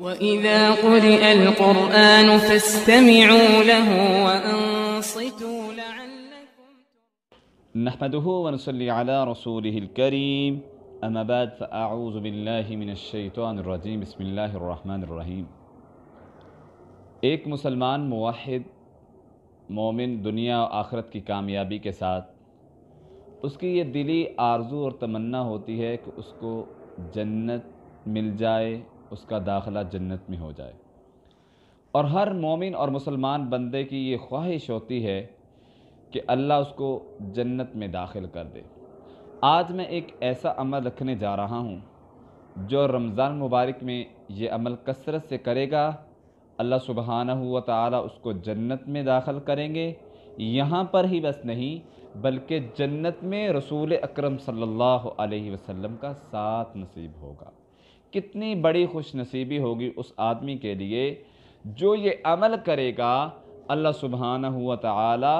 وَإِذَا قُرِئَ الْقُرْآنُ فَاسْتَمِعُوا لَهُ وَأَنصِتُوا لَعَلَّكُمْ نحمده ونصلي على رسوله الكريم أما بعد فأعوذ بالله من الشيطان الرجيم بسم الله الرحمن الرحيم ایک مسلمان موحد مومن دنیا و آخرت کی کامیابی کے ساتھ اس کی یہ دلی آرزو اور تمنا ہوتی ہے کہ اس کو جنت مل جائے اس کا داخلہ جنت میں ہو جائے اور ہر مومن اور مسلمان بندے کی یہ خواہش ہوتی ہے کہ اللہ اس کو جنت میں داخل کر دے آج میں ایک ایسا عمل رکھنے جا رہا ہوں جو رمضان مبارک میں یہ عمل کثرت سے کرے گا اللہ سبحانہ ہوا تعالیٰ اس کو جنت میں داخل کریں گے یہاں پر ہی بس نہیں بلکہ جنت میں رسول اکرم صلی اللہ علیہ وسلم کا ساتھ نصیب ہوگا کتنی بڑی خوش نصیبی ہوگی اس آدمی کے لیے جو یہ عمل کرے گا اللہ سبحانہ ہوا تعالی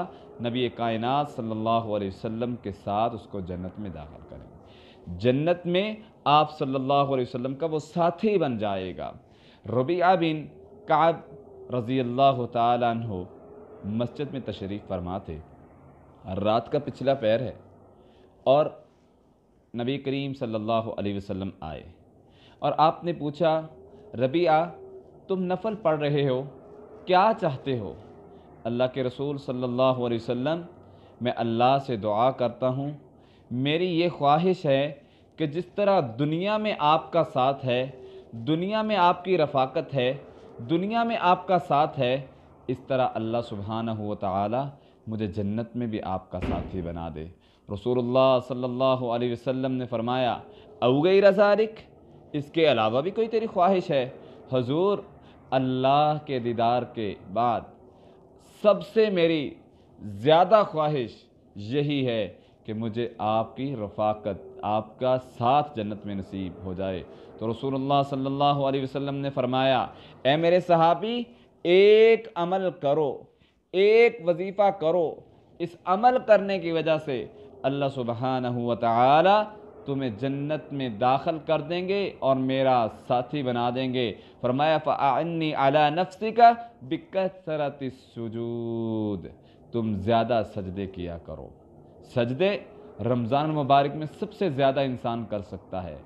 نبی کائنات صلی اللہ علیہ وسلم کے ساتھ اس کو جنت میں داخل کریں جنت میں آپ صلی اللہ علیہ وسلم کا وہ ساتھی بن جائے گا ربیعہ بن کعب رضی اللہ تعالیٰ عنہ مسجد میں تشریف فرما تھے رات کا پچھلا پیر ہے اور نبی کریم صلی اللہ علیہ وسلم آئے اور آپ نے پوچھا ربیعہ تم نفل پڑھ رہے ہو کیا چاہتے ہو اللہ کے رسول صلی اللہ علیہ وسلم میں اللہ سے دعا کرتا ہوں میری یہ خواہش ہے کہ جس طرح دنیا میں آپ کا ساتھ ہے دنیا میں آپ کی رفاقت ہے دنیا میں آپ کا ساتھ ہے اس طرح اللہ سبحانہ و تعالی مجھے جنت میں بھی آپ کا ساتھی بنا دے رسول اللہ صلی اللہ علیہ وسلم نے فرمایا اوگئی رزارک اس کے علاوہ بھی کوئی تیری خواہش ہے حضور اللہ کے دیدار کے بعد سب سے میری زیادہ خواہش یہی ہے کہ مجھے آپ کی رفاقت آپ کا ساتھ جنت میں نصیب ہو جائے تو رسول اللہ صلی اللہ علیہ وسلم نے فرمایا اے میرے صحابی ایک عمل کرو ایک وظیفہ کرو اس عمل کرنے کی وجہ سے اللہ سبحانہ و تعالی تمہیں جنت میں داخل کر دیں گے اور میرا ساتھی بنا دیں گے فرمایا فعنی اعلیٰ نفسی کا بکثرت سجود تم زیادہ سجدے کیا کرو سجدے رمضان مبارک میں سب سے زیادہ انسان کر سکتا ہے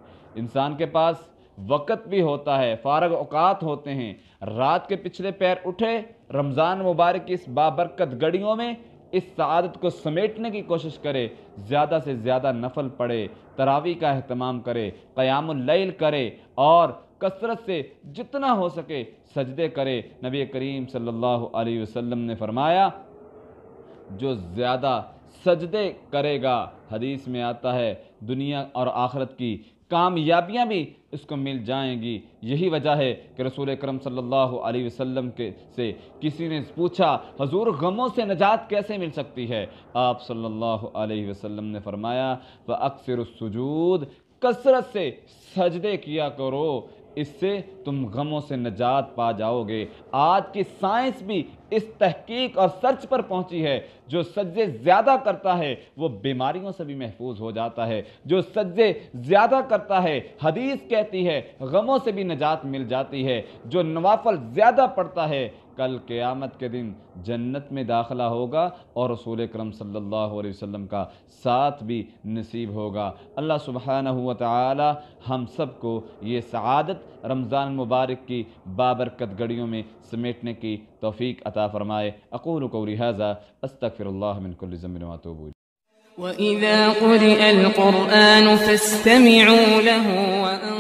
انسان کے پاس وقت بھی ہوتا ہے فارغ اوقات ہوتے ہیں رات کے پچھلے پیر اٹھے رمضان مبارک کی اس بابرکت گڑیوں میں اس سعادت کو سمیٹنے کی کوشش کرے زیادہ سے زیادہ نفل پڑھے تراوی کا اہتمام کرے قیام اللیل کرے اور کثرت سے جتنا ہو سکے سجدے کرے نبی کریم صلی اللہ علیہ وسلم نے فرمایا جو زیادہ سجدے کرے گا حدیث میں آتا ہے دنیا اور آخرت کی کامیابیاں بھی اس کو مل جائیں گی یہی وجہ ہے کہ رسول اکرم صلی اللہ علیہ وسلم کے سے کسی نے پوچھا حضور غموں سے نجات کیسے مل سکتی ہے آپ صلی اللہ علیہ وسلم نے فرمایا وہ السُّجُودِ کسرت کثرت سے سجدے کیا کرو اس سے تم غموں سے نجات پا جاؤ گے آج کی سائنس بھی اس تحقیق اور سرچ پر پہنچی ہے جو سجے زیادہ کرتا ہے وہ بیماریوں سے بھی محفوظ ہو جاتا ہے جو سجے زیادہ کرتا ہے حدیث کہتی ہے غموں سے بھی نجات مل جاتی ہے جو نوافل زیادہ پڑتا ہے کل قیامت کے دن جنت میں داخلہ ہوگا اور رسول کرم صلی اللہ علیہ وسلم کا ساتھ بھی نصیب ہوگا اللہ سبحانہ و ہم سب کو یہ سعادت رمضان مبارک کی بابرکت گڑیوں میں سمیٹنے کی توفیق عطا فرمائے اقور کو توبو وَإِذَا قُرِئَ الْقُرْآنُ فَاسْتَمِعُوا لَهُ ذمن